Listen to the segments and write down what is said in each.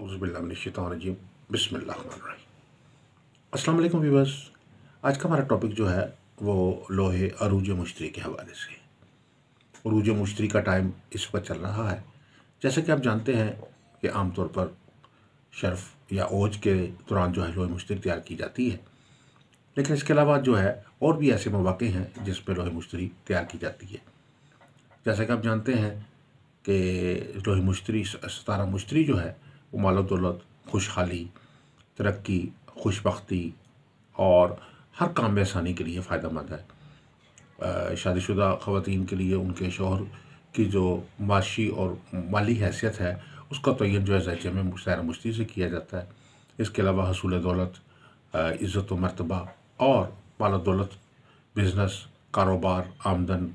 अस्सलाम वालेकुम अलैक्म आज का हमारा टॉपिक जो है वो लोहे अरूज मुश्तरी के हवाले से अरूज मुश्तरी का टाइम इस पर चल रहा है जैसे कि आप जानते हैं कि आमतौर पर शर्फ या ओज के दौरान जो है लोहे मुश्तरी तैयार की जाती है लेकिन इसके अलावा जो है और भी ऐसे मौाक़े हैं जिस पर लोहे मुश्तरी तैयार की जाती है जैसा कि आप जानते हैं कि लोहे मुश्तरी सतारा मुश्तरी जो है माल दौलत खुशहाली तरक्की खुशबी और हर काम में आसानी के लिए फ़ायदा मंद है शादीशुदा ख़वान के लिए उनके शोहर की जो माशी और माली हैसियत है उसका तयन जो है जैचे में सैर मुश्ती से किया जाता है इसके अलावा हसूल दौलत इज़्ज़त व मरतबा और माल दौलत बिज़नेस कारोबार आमदन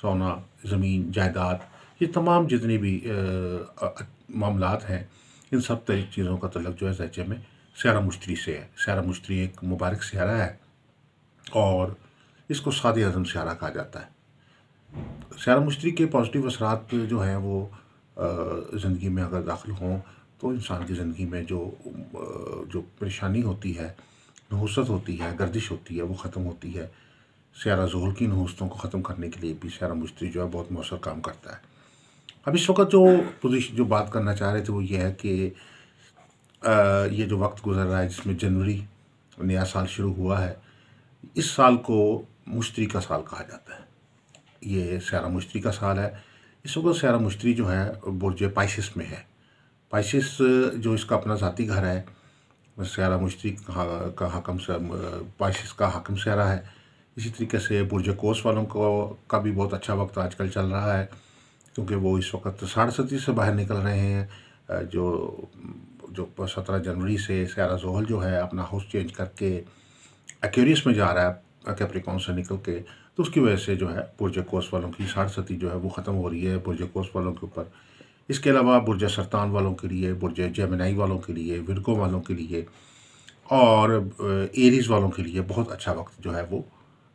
सोना ज़मीन जायदाद ये तमाम जितनी भी मामला हैं इन सब चीज़ों का तलक जो है जैचे में स्यारा मुश्तरी से है स्यारा मुश्तरी एक मुबारक स्यारा है और इसको साद अज़म स्यारा कहा जाता है स्यारा मुश्तरी के पॉजिटिव असरात जो हैं वो ज़िंदगी में अगर दाखिल हों तो इंसान की ज़िंदगी में जो जो परेशानी होती है नहूसत होती है गर्दिश होती है वो ख़त्म होती है स्यारा जोहल की नहूसतों को ख़त्म करने के लिए भी स्यारा मुश्तरी जो है बहुत मौसर काम करता है अब इस वक्त जो पोजिशन जो बात करना चाह रहे थे वो ये है कि ये जो वक्त गुजर रहा है जिसमें जनवरी नया साल शुरू हुआ है इस साल को मुश्तरी का साल कहा जाता है ये सारा मुश्तरी का साल है इस वक्त सारा मुश्तरी जो है बुरज पाइसिस में है पाइसिस जो इसका अपना ज़ाती घर है सारा मुश्तरी का हकम पाइसिस का हाकम सारा है इसी तरीके से बुरज कोस वालों को का भी बहुत अच्छा वक्त आजकल चल रहा है क्योंकि वो इस वक्त साढ़े से बाहर निकल रहे हैं जो जो सत्रह जनवरी से सारा जोहल जो है अपना हाउस चेंज करके एक्यूरियस में जा रहा है कैप्रिकॉन से निकल के तो उसकी वजह से जो है बुरज कोस वालों की साढ़सती जो है वो ख़त्म हो रही है बुरज कोस वालों के ऊपर इसके अलावा बुरज सरतान वालों के लिए बुरज जमनाई वालों के लिए विरको वालों के लिए और एरीज़ वालों के लिए बहुत अच्छा वक्त जो है वो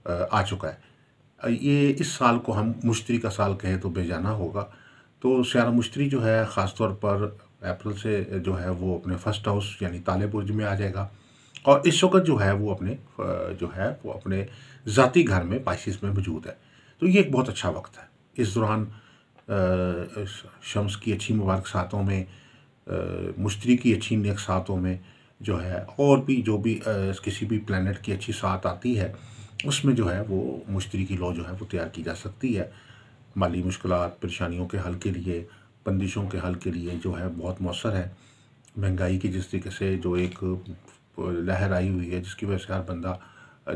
आ चुका है ये इस साल को हम मुश्तरी का साल कहें तो बेजाना होगा तो सियारा मुश्तरी जो है ख़ास तौर पर अप्रैल से जो है वो अपने फर्स्ट हाउस यानी ताले बुर्ज में आ जाएगा और इस वक्त जो है वो अपने जो है वो अपने ज़ाती घर में पाइसिस में मौजूद है तो ये एक बहुत अच्छा वक्त है इस दौरान शम्स की अच्छी मुबारक सातों में मुश्तरी की अच्छी नेक सातों में जो है और भी जो भी किसी भी प्लानट की अच्छी सात आती है उसमें जो है वो मुश्तरी की लॉ जो है वो तैयार की जा सकती है माली मुश्किल परेशानियों के हल के लिए बंदिशों के हल के लिए जो है बहुत मौसर है महंगाई की जिस तरीके से जो एक लहर आई हुई है जिसकी वजह से हर बंदा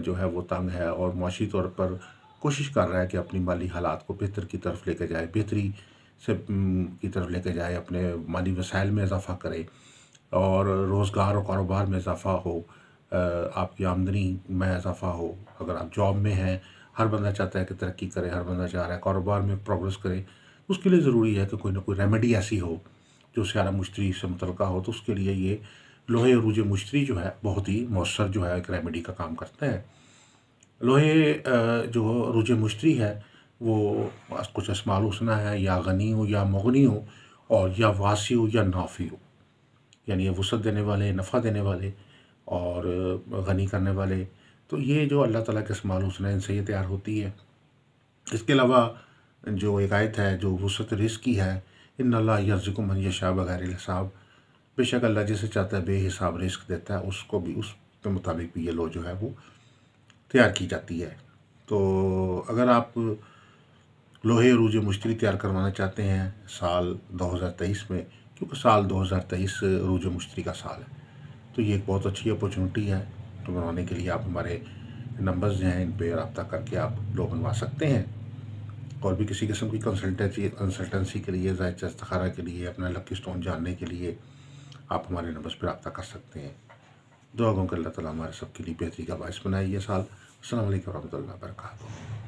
जो है वो तंग है और मुशी तौर पर कोशिश कर रहा है कि अपनी माली हालात को बेहतर की तरफ लेकर जाए बेहतरी से की तरफ लेकर जाए अपने माली वसाइल में इजाफ़ा करे और रोज़गार और कारोबार में इजाफ़ा हो आपकी आमदनी में इजाफा हो अगर आप जॉब में हैं हर बंदा चाहता है कि तरक्की करे हर बंदा चाह रहा है कारोबार में प्रोग्रेस करे तो उसके लिए ज़रूरी है कि कोई ना कोई रेमेडी ऐसी हो जो सारा मुश्तरी से मुतलका हो तो उसके लिए ये लोहे और रूज मुश्तरी जो है बहुत ही मौसर जो है एक रेमेडी का काम करते हैं लोहे जो रुज मुश्तरी है वो कुछ असमाल उसना है या गनी हो या मगनी हो और या वासी हो या नाफी हो यानी ये वसत देने वाले नफ़ा देने वाले और गनी करने वाले तो ये जो अल्लाह ताला के इसमाल हुसनैन से ये तैयार होती है इसके अलावा जो एक आयत है जो वसत रिस की है इन अल्लाह यर्ज़ुक मन यशा बगैर हिसाब बेशक अल्लाह जिसे चाहता है बेहिसाब रिस्क देता है उसको भी उसके मुताबिक भी ये लो जो है वो तैयार की जाती है तो अगर आप लोहे रूज मुश्तरी तैयार करवाना चाहते हैं साल 2023 में क्योंकि साल 2023 रूज मुश्तरी का साल है तो ये एक बहुत अच्छी अपॉर्चुनिटी है तो बनवाने के लिए आप हमारे नंबर्स जो हैं इन पर रबता करके आप लोग बनवा सकते हैं और भी किसी किस्म की कंसल्टेंसी कंसल्टेंसी के लिए जाए चस्तखारा के लिए अपना लकी स्टोन जानने के लिए आप हमारे नंबर्स पर रबता कर सकते हैं दुआगों के अल्लाह तला हमारे सबके लिए बेहतरी का बायस बनाए ये साल असल वरह वर्का